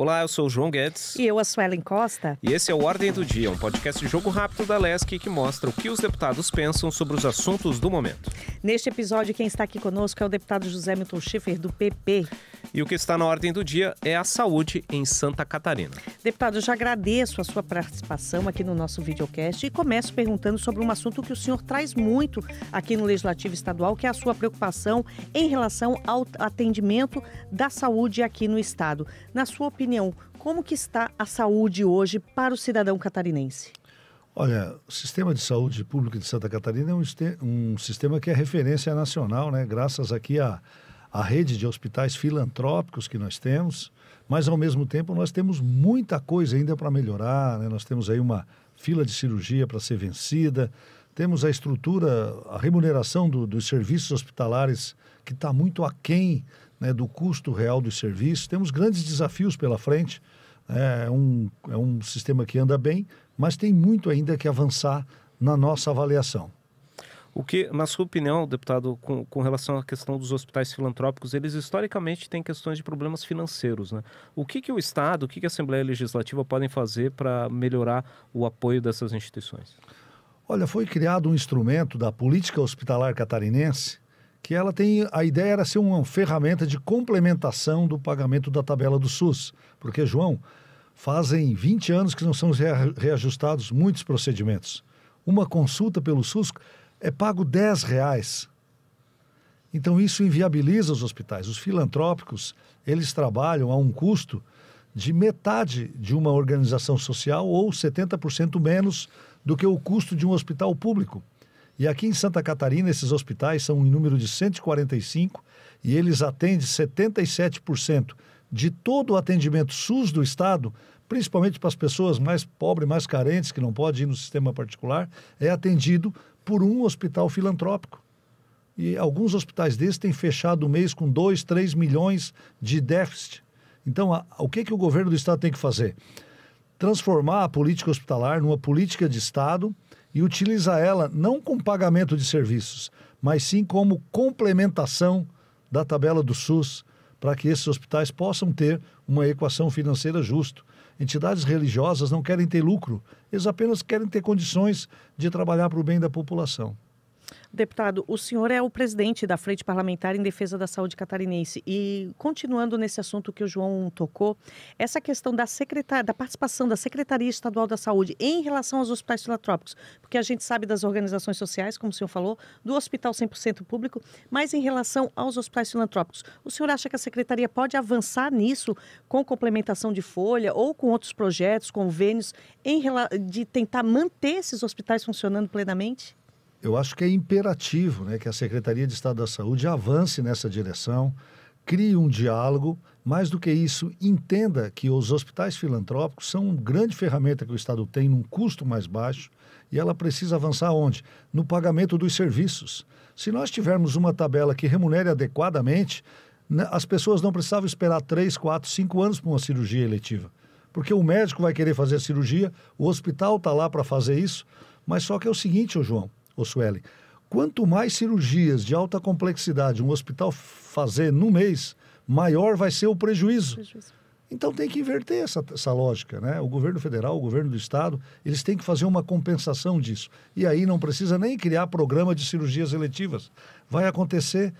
Olá, eu sou o João Guedes. E eu, a Suelen Costa. E esse é o Ordem do Dia, um podcast de jogo rápido da LESC que mostra o que os deputados pensam sobre os assuntos do momento. Neste episódio, quem está aqui conosco é o deputado José Milton Schiffer, do PP. E o que está na ordem do dia é a saúde em Santa Catarina. Deputado, eu já agradeço a sua participação aqui no nosso videocast e começo perguntando sobre um assunto que o senhor traz muito aqui no Legislativo Estadual, que é a sua preocupação em relação ao atendimento da saúde aqui no Estado. Na sua opinião, opinião, como que está a saúde hoje para o cidadão catarinense? Olha, o sistema de saúde pública de Santa Catarina é um, um sistema que é referência nacional, né? Graças aqui a, a rede de hospitais filantrópicos que nós temos, mas ao mesmo tempo nós temos muita coisa ainda para melhorar, né? nós temos aí uma fila de cirurgia para ser vencida, temos a estrutura, a remuneração do, dos serviços hospitalares que está muito aquém né, do custo real dos serviços. Temos grandes desafios pela frente. Né, é um, é um sistema que anda bem, mas tem muito ainda que avançar na nossa avaliação. O que, na sua opinião, deputado, com, com, relação à questão dos hospitais filantrópicos, eles historicamente têm questões de problemas financeiros, né? O que, que o Estado, o que, que a Assembleia Legislativa podem fazer para melhorar o apoio dessas instituições? Olha, foi criado um instrumento da política hospitalar catarinense que ela tem a ideia era ser uma ferramenta de complementação do pagamento da tabela do SUS, porque João fazem 20 anos que não são reajustados muitos procedimentos. Uma consulta pelo SUS é pago 10 reais. Então isso inviabiliza os hospitais. Os filantrópicos eles trabalham a um custo de metade de uma organização social ou 70% menos do que o custo de um hospital público. E aqui em Santa Catarina, esses hospitais são em número de 145 e eles atendem 77% de todo o atendimento SUS do Estado, principalmente para as pessoas mais pobres, mais carentes, que não podem ir no sistema particular, é atendido por um hospital filantrópico. E alguns hospitais desses têm fechado o mês com 2, 3 milhões de déficit. Então, a, o que, que o governo do Estado tem que fazer? Transformar a política hospitalar numa política de Estado e utiliza ela não com pagamento de serviços, mas sim como complementação da tabela do SUS para que esses hospitais possam ter uma equação financeira justa. Entidades religiosas não querem ter lucro, eles apenas querem ter condições de trabalhar para o bem da população. Deputado, o senhor é o presidente da Frente Parlamentar em Defesa da Saúde Catarinense. E continuando nesse assunto que o João tocou, essa questão da, secretar, da participação da Secretaria Estadual da Saúde em relação aos hospitais filantrópicos, porque a gente sabe das organizações sociais, como o senhor falou, do hospital 100% público, mas em relação aos hospitais filantrópicos. O senhor acha que a Secretaria pode avançar nisso com complementação de folha ou com outros projetos, convênios, em, de tentar manter esses hospitais funcionando plenamente? eu acho que é imperativo né, que a Secretaria de Estado da Saúde avance nessa direção, crie um diálogo, mais do que isso, entenda que os hospitais filantrópicos são uma grande ferramenta que o Estado tem num custo mais baixo e ela precisa avançar onde? No pagamento dos serviços. Se nós tivermos uma tabela que remunere adequadamente, né, as pessoas não precisavam esperar 3, 4, 5 anos para uma cirurgia eletiva. Porque o médico vai querer fazer a cirurgia, o hospital está lá para fazer isso, mas só que é o seguinte, João, ô Sueli, quanto mais cirurgias de alta complexidade um hospital fazer no mês, maior vai ser o prejuízo. prejuízo. Então tem que inverter essa, essa lógica, né? O governo federal, o governo do estado, eles têm que fazer uma compensação disso. E aí não precisa nem criar programa de cirurgias eletivas. Vai acontecer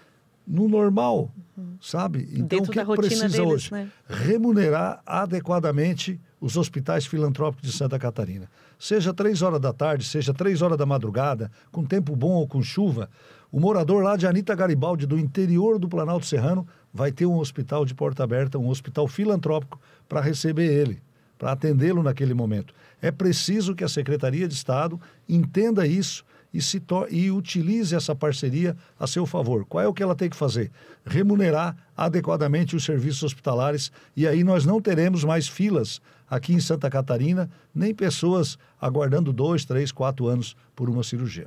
no normal, uhum. sabe? Então Dentro o que precisa deles, hoje? Né? Remunerar adequadamente os hospitais filantrópicos de Santa Catarina. Seja três horas da tarde, seja três horas da madrugada, com tempo bom ou com chuva, o morador lá de Anita Garibaldi, do interior do Planalto Serrano, vai ter um hospital de porta aberta, um hospital filantrópico para receber ele, para atendê-lo naquele momento. É preciso que a Secretaria de Estado entenda isso e, se e utilize essa parceria a seu favor. Qual é o que ela tem que fazer? Remunerar adequadamente os serviços hospitalares e aí nós não teremos mais filas aqui em Santa Catarina, nem pessoas aguardando dois, três, quatro anos por uma cirurgia.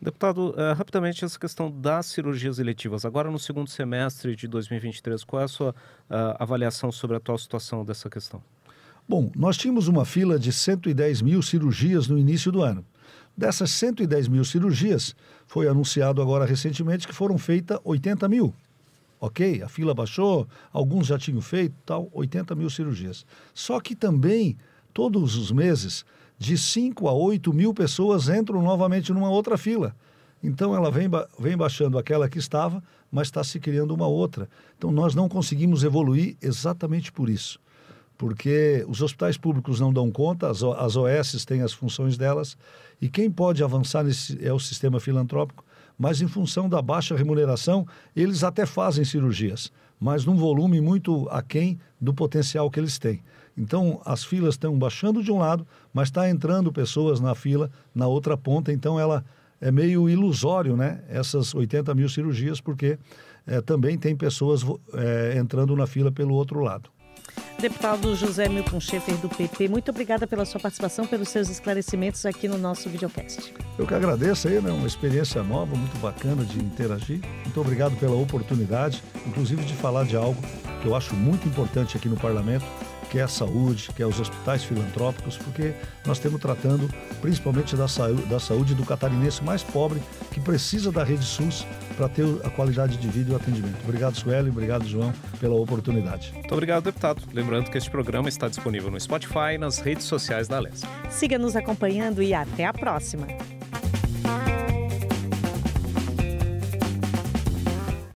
Deputado, eh, rapidamente essa questão das cirurgias eletivas. Agora, no segundo semestre de 2023, qual é a sua eh, avaliação sobre a atual situação dessa questão? Bom, nós tínhamos uma fila de 110 mil cirurgias no início do ano. Dessas 110 mil cirurgias, foi anunciado agora recentemente que foram feitas 80 mil. Ok, a fila baixou, alguns já tinham feito, tal, 80 mil cirurgias. Só que também, todos os meses, de 5 a 8 mil pessoas entram novamente numa outra fila. Então ela vem, vem baixando aquela que estava, mas está se criando uma outra. Então nós não conseguimos evoluir exatamente por isso porque os hospitais públicos não dão conta, as, as têm as funções delas, e quem pode avançar nesse, é o sistema filantrópico, mas em função da baixa remuneração, eles até fazem cirurgias, mas num volume muito aquém do potencial que eles têm. Então, as filas estão baixando de um lado, mas está entrando pessoas na fila na outra ponta. Então, ela é meio ilusório, né? Essas 80 mil cirurgias, porque é, também tem pessoas é, entrando na fila pelo outro lado. Deputado José Milton Schaefer, do PP, muito obrigada pela sua participação, pelos seus esclarecimentos aqui no nosso videocast. Eu que agradeço aí, né? Uma experiência nova, muito bacana de interagir. Muito obrigado pela oportunidade, inclusive de falar de algo que eu acho muito importante aqui no Parlamento, que é a saúde, que é os hospitais filantrópicos, porque nós estamos tratando principalmente da saúde, da saúde do catarinense mais pobre, que precisa da rede SUS para ter a qualidade de vida e o atendimento. Obrigado, Sueli, obrigado, João, pela oportunidade. Muito obrigado, deputado. Lembrando que este programa está disponível no Spotify e nas redes sociais da Alesp. Siga nos acompanhando e até a próxima.